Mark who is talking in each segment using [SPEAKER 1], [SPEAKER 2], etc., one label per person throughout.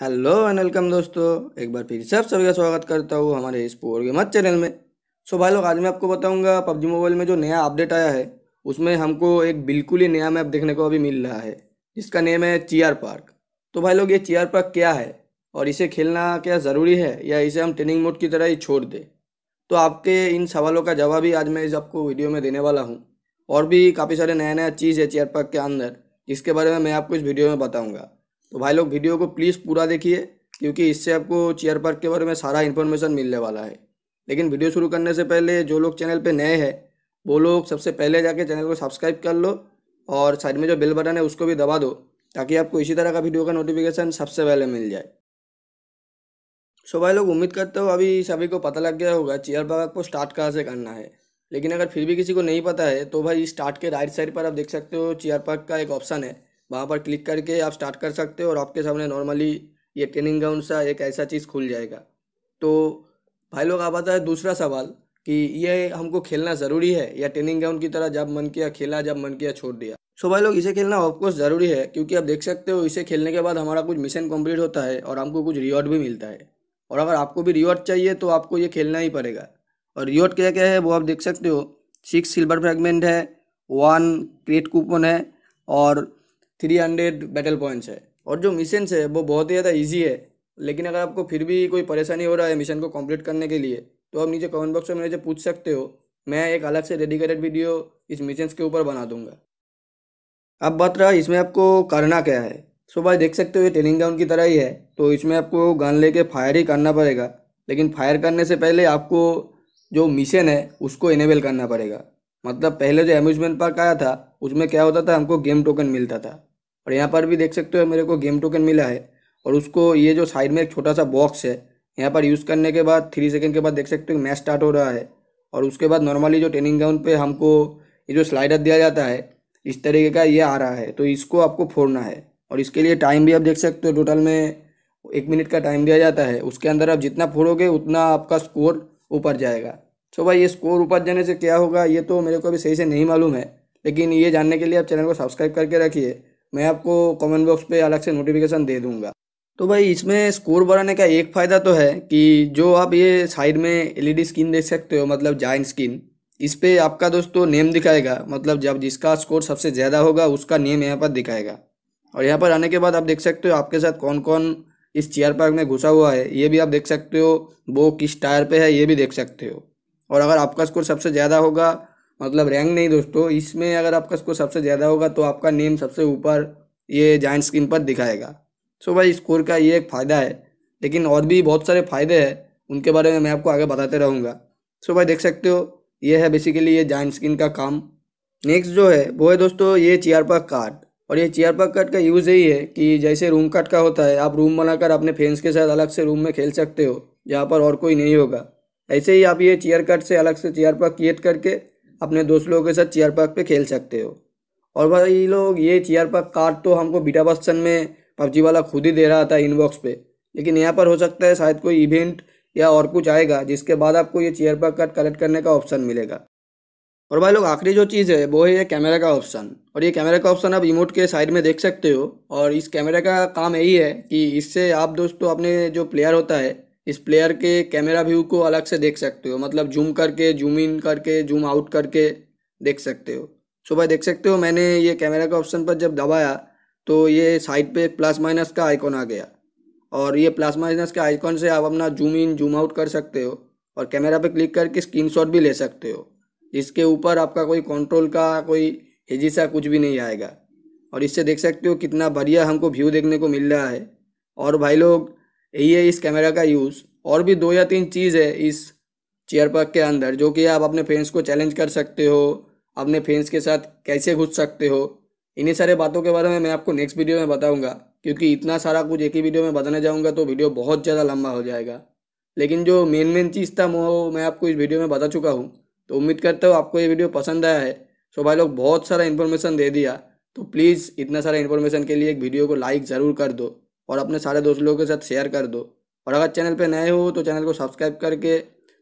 [SPEAKER 1] hello and welcome दोस्तों एक बार फिर सब सभी का स्वागत करता हूँ हमारे इस पोर गेमत चैनल में सो भाई लोग आज मैं आपको बताऊंगा पबजी मोबाइल में जो नया अपडेट आया है उसमें हमको एक बिल्कुल ही नया मैप देखने को अभी मिल रहा है जिसका नेम है चीआर पार्क तो भाई लोग ये चीआर पार्क क्या है और इसे खेलना क्या ज़रूरी है या इसे हम ट्रेनिंग मोड की तरह ही छोड़ दें तो आपके इन सवालों का जवाब ही आज मैं इस आपको वीडियो में देने वाला हूँ और भी काफ़ी सारे नया नया चीज़ है चेयर पार्क के अंदर जिसके बारे में मैं आपको इस वीडियो में बताऊँगा तो भाई लोग वीडियो को प्लीज़ पूरा देखिए क्योंकि इससे आपको चेयर पार्क के बारे में सारा इन्फॉर्मेशन मिलने वाला है लेकिन वीडियो शुरू करने से पहले जो लोग चैनल पर नए हैं वो लोग सबसे पहले जाके चैनल को सब्सक्राइब कर लो और साइड में जो बेल बटन है उसको भी दबा दो ताकि आपको इसी तरह का वीडियो का नोटिफिकेशन सबसे पहले मिल जाए सो भाई लोग उम्मीद करते हो अभी सभी को पता लग गया होगा चेयर पार्क को स्टार्ट कहाँ से करना है लेकिन अगर फिर भी किसी को नहीं पता है तो भाई स्टार्ट के राइट साइड पर आप देख सकते हो चेयर पार्क का एक ऑप्शन है वहाँ पर क्लिक करके आप स्टार्ट कर सकते हो और आपके सामने नॉर्मली ये ट्रेनिंग ग्राउंड सा एक ऐसा चीज़ खुल जाएगा तो भाई लोग आप आता है दूसरा सवाल कि ये हमको खेलना ज़रूरी है या ट्रेनिंग ग्राउंड की तरह जब मन किया खेला जब मन किया छोड़ दिया सो so भाई लोग इसे खेलना ऑफकोर्स ज़रूरी है क्योंकि आप देख सकते हो इसे खेलने के बाद हमारा कुछ मिशन कम्प्लीट होता है और हमको कुछ रिवॉर्ड भी मिलता है और अगर आपको भी रिवॉर्ड चाहिए तो आपको ये खेलना ही पड़ेगा और रिवॉर्ड क्या क्या है वो आप देख सकते हो सिक्स सिल्वर फ्रेगमेंट है वन क्रेट कूपन है और थ्री हंड्रेड बैटल पॉइंट्स है और जो मिशन है वो बहुत ही ज़्यादा ईजी है लेकिन अगर आपको फिर भी कोई परेशानी हो रहा है मिशन को कम्प्लीट करने के लिए तो आप नीचे कमेंट बॉक्स में मुझे पूछ सकते हो मैं एक अलग से डेडिकेटेड वीडियो इस मिशन के ऊपर बना दूंगा अब बात रहा इसमें आपको करना क्या है सो भाई देख सकते हो ये ट्रेनिंग ग्राउंड की तरह ही है तो इसमें आपको गन लेके फायर ही करना पड़ेगा लेकिन फायर करने से पहले आपको जो मिशन है उसको इनेबल करना पड़ेगा मतलब पहले जो एम्यूजमेंट पार्क आया था उसमें क्या होता था हमको गेम टोकन मिलता था और यहाँ पर भी देख सकते हो मेरे को गेम टोकन मिला है और उसको ये जो साइड में एक छोटा सा बॉक्स है यहाँ पर यूज़ करने के बाद थ्री सेकेंड के बाद देख सकते हो मैच स्टार्ट हो रहा है और उसके बाद नॉर्मली जो ट्रेनिंग ग्राउंड पर हमको ये जो स्लाइडर दिया जाता है इस तरीके का ये आ रहा है तो इसको आपको फोड़ना है और इसके लिए टाइम भी आप देख सकते हो टोटल में एक मिनट का टाइम दिया जाता है उसके अंदर आप जितना फोड़ोगे उतना आपका स्कोर ऊपर जाएगा सो भाई ये स्कोर ऊपर जाने से क्या होगा ये तो मेरे को अभी सही से नहीं मालूम है लेकिन ये जानने के लिए आप चैनल को सब्सक्राइब करके रखिए मैं आपको कमेंट बॉक्स पे अलग से नोटिफिकेशन दे दूंगा तो भाई इसमें स्कोर बढ़ाने का एक फ़ायदा तो है कि जो आप ये साइड में एलईडी स्क्रीन e देख सकते हो मतलब जाइन स्क्रीन इस पर आपका दोस्तों नेम दिखाएगा मतलब जब जिसका स्कोर सबसे ज़्यादा होगा उसका नेम यहाँ पर दिखाएगा और यहाँ पर आने के बाद आप देख सकते हो आपके साथ कौन कौन इस चेयर पार्क में घुसा हुआ है ये भी आप देख सकते हो वो किस टायर पे है ये भी देख सकते हो और अगर आपका स्कोर सबसे ज़्यादा होगा मतलब रैंक नहीं दोस्तों इसमें अगर आपका स्कोर सबसे ज़्यादा होगा तो आपका नेम सबसे ऊपर ये जॉइंट स्क्रीन पर दिखाएगा सो भाई स्कोर का ये एक फ़ायदा है लेकिन और भी बहुत सारे फ़ायदे हैं उनके बारे में मैं आपको आगे बताते रहूँगा सो भाई देख सकते हो ये है बेसिकली ये जॉइंट स्क्रीन का काम नेक्स्ट जो है वो है दोस्तों ये चेयर पर कार्ड और ये चेयर पर कार्ड का यूज़ यही है कि जैसे रूम कार्ड का होता है आप रूम बनाकर अपने फ्रेंड्स के साथ अलग से रूम में खेल सकते हो जहाँ पर और कोई नहीं होगा ऐसे ही आप ये चेयर कार्ड से अलग से चेयर पर क्रिएट करके अपने दोस्त लोगों के साथ चेयर पार्क पे खेल सकते हो और भाई लोग ये चेयर पार्क कार्ड तो हमको बीटा वर्सन में पबजी वाला खुद ही दे रहा था इनबॉक्स पे लेकिन यहाँ पर हो सकता है शायद कोई इवेंट या और कुछ आएगा जिसके बाद आपको ये चेयर पार्क कार्ड कलेक्ट करने का ऑप्शन मिलेगा और भाई लोग आखिरी जो चीज़ है वो है ये कैमरा का ऑप्शन और ये कैमरा का ऑप्शन आप रिमोट के साइड में देख सकते हो और इस कैमरा का काम यही है कि इससे आप दोस्तों अपने जो प्लेयर होता है इस प्लेयर के कैमरा व्यू को अलग से देख सकते हो मतलब जूम करके जूम इन करके जूम आउट करके देख सकते हो सो भाई देख सकते हो मैंने ये कैमरा के ऑप्शन पर जब दबाया तो ये साइड पे प्लस माइनस का आइकॉन आ गया और ये प्लस माइनस के आइकॉन से आप अपना जूम इन जूम आउट कर सकते हो और कैमरा पे क्लिक करके शॉट भी ले सकते हो जिसके ऊपर आपका कोई कंट्रोल का कोई हिजिसा कुछ भी नहीं आएगा और इससे देख सकते हो कितना बढ़िया हमको व्यू देखने को मिल रहा है और भाई लोग यही है इस कैमरा का यूज़ और भी दो या तीन चीज़ है इस चेयर पग के अंदर जो कि आप अपने फ्रेंड्स को चैलेंज कर सकते हो अपने फ्रेंड्स के साथ कैसे घुस सकते हो इन्हीं सारे बातों के बारे में मैं आपको नेक्स्ट वीडियो में बताऊंगा क्योंकि इतना सारा कुछ एक ही वीडियो में बताने जाऊंगा तो वीडियो बहुत ज़्यादा लंबा हो जाएगा लेकिन जो मेन मेन चीज़ था वो मैं आपको इस वीडियो में बता चुका हूँ तो उम्मीद करता हूँ आपको ये वीडियो पसंद आया है सो भाई लोग बहुत सारा इन्फॉर्मेशन दे दिया तो प्लीज़ इतना सारा इन्फॉर्मेशन के लिए एक वीडियो को लाइक ज़रूर कर दो और अपने सारे दोस्त लोगों के साथ शेयर कर दो और अगर चैनल पे नए हो तो चैनल को सब्सक्राइब करके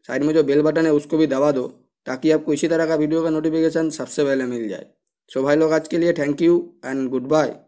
[SPEAKER 1] साइड में जो बेल बटन है उसको भी दबा दो ताकि आपको इसी तरह का वीडियो का नोटिफिकेशन सबसे पहले मिल जाए सो भाई लोग आज के लिए thank you and good bye